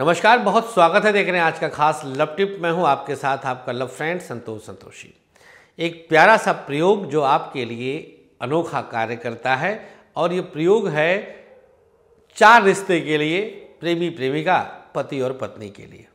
नमस्कार बहुत स्वागत है देख रहे हैं आज का खास लव टिप मैं हूं आपके साथ आपका लव फ्रेंड संतोष संतोषी एक प्यारा सा प्रयोग जो आपके लिए अनोखा कार्य करता है और ये प्रयोग है चार रिश्ते के लिए प्रेमी प्रेमिका पति और पत्नी के लिए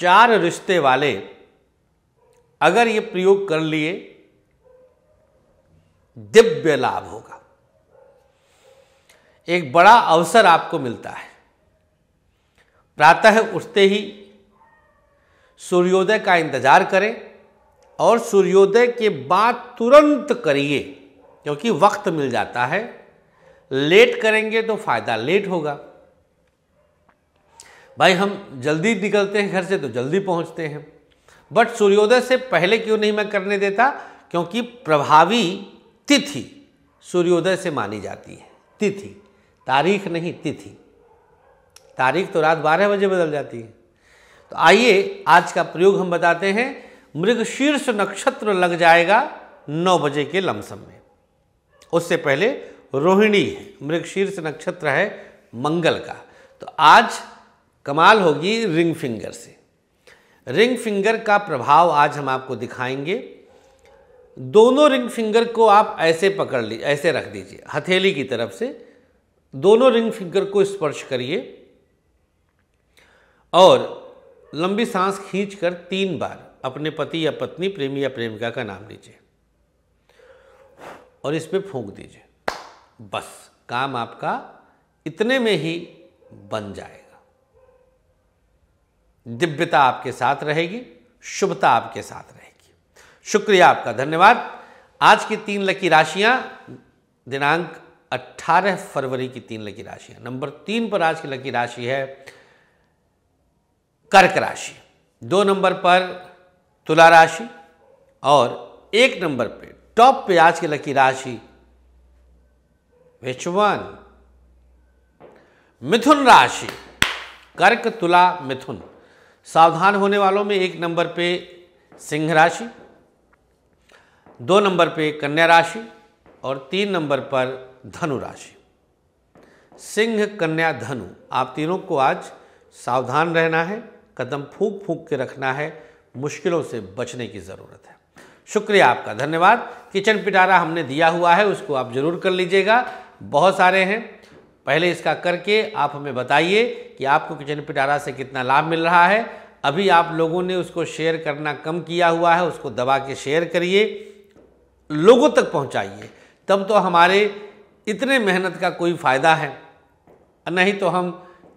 चार रिश्ते वाले अगर ये प्रयोग कर लिए दिव्य लाभ होगा एक बड़ा अवसर आपको मिलता है प्रातः उठते ही सूर्योदय का इंतजार करें और सूर्योदय के बाद तुरंत करिए क्योंकि वक्त मिल जाता है लेट करेंगे तो फायदा लेट होगा भाई हम जल्दी निकलते हैं घर से तो जल्दी पहुंचते हैं बट सूर्योदय से पहले क्यों नहीं मैं करने देता क्योंकि प्रभावी तिथि सूर्योदय से मानी जाती है तिथि तारीख नहीं तिथि तारीख तो रात बारह बजे बदल जाती है तो आइए आज का प्रयोग हम बताते हैं मृग शीर्ष नक्षत्र लग जाएगा नौ बजे के लमसम में उससे पहले रोहिणी है मृग शीर्ष नक्षत्र है मंगल का तो आज कमाल होगी रिंग फिंगर से रिंग फिंगर का प्रभाव आज हम आपको दिखाएंगे दोनों रिंग फिंगर को आप ऐसे पकड़ ली ऐसे रख दीजिए हथेली की तरफ से दोनों रिंग फिंगर को स्पर्श करिए और लंबी सांस खींचकर तीन बार अपने पति या पत्नी प्रेमी या प्रेमिका का नाम लीजिए और इस पर फूंक दीजिए बस काम आपका इतने में ही बन जाएगा दिव्यता आपके साथ रहेगी शुभता आपके साथ रहेगी शुक्रिया आपका धन्यवाद आज की तीन लकी राशियां दिनांक अट्ठारह फरवरी की तीन लकी राशि है नंबर तीन पर आज की लकी राशि है कर्क राशि दो नंबर पर तुला राशि और एक नंबर पे टॉप पे आज की लकी राशि विचवन मिथुन राशि कर्क तुला मिथुन सावधान होने वालों में एक नंबर पे सिंह राशि दो नंबर पे कन्या राशि और तीन नंबर पर धनु राशि सिंह कन्या धनु आप तीनों को आज सावधान रहना है कदम फूक फूक के रखना है मुश्किलों से बचने की ज़रूरत है शुक्रिया आपका धन्यवाद किचन पिटारा हमने दिया हुआ है उसको आप ज़रूर कर लीजिएगा बहुत सारे हैं पहले इसका करके आप हमें बताइए कि आपको किचन पिटारा से कितना लाभ मिल रहा है अभी आप लोगों ने उसको शेयर करना कम किया हुआ है उसको दबा के शेयर करिए लोगों तक पहुंचाइए तब तो हमारे इतने मेहनत का कोई फ़ायदा है नहीं तो हम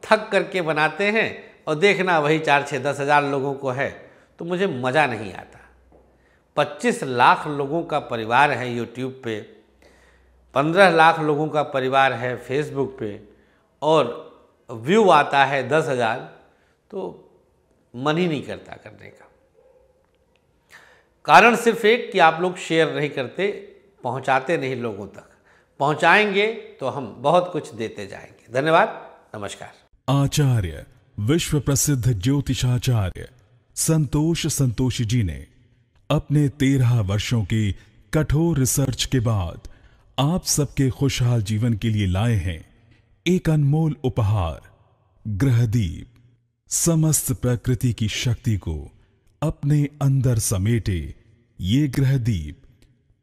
थक करके बनाते हैं और देखना वही चार छः दस हज़ार लोगों को है तो मुझे मज़ा नहीं आता पच्चीस लाख लोगों का परिवार है यूट्यूब पे पंद्रह लाख लोगों का परिवार है फेसबुक पे और व्यू आता है दस हज़ार तो मन ही नहीं करता करने का कारण सिर्फ एक कि आप लोग शेयर नहीं करते पहुंचाते नहीं लोगों तक पहुंचाएंगे तो हम बहुत कुछ देते जाएंगे धन्यवाद नमस्कार आचार्य विश्व प्रसिद्ध ज्योतिषाचार्य संतोष संतोष जी ने अपने तेरह वर्षों की कठोर रिसर्च के बाद आप सबके खुशहाल जीवन के लिए लाए हैं एक अनमोल उपहार ग्रहदीप समस्त प्रकृति की शक्ति को अपने अंदर समेटे ये ग्रहदीप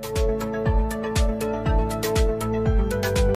Thank you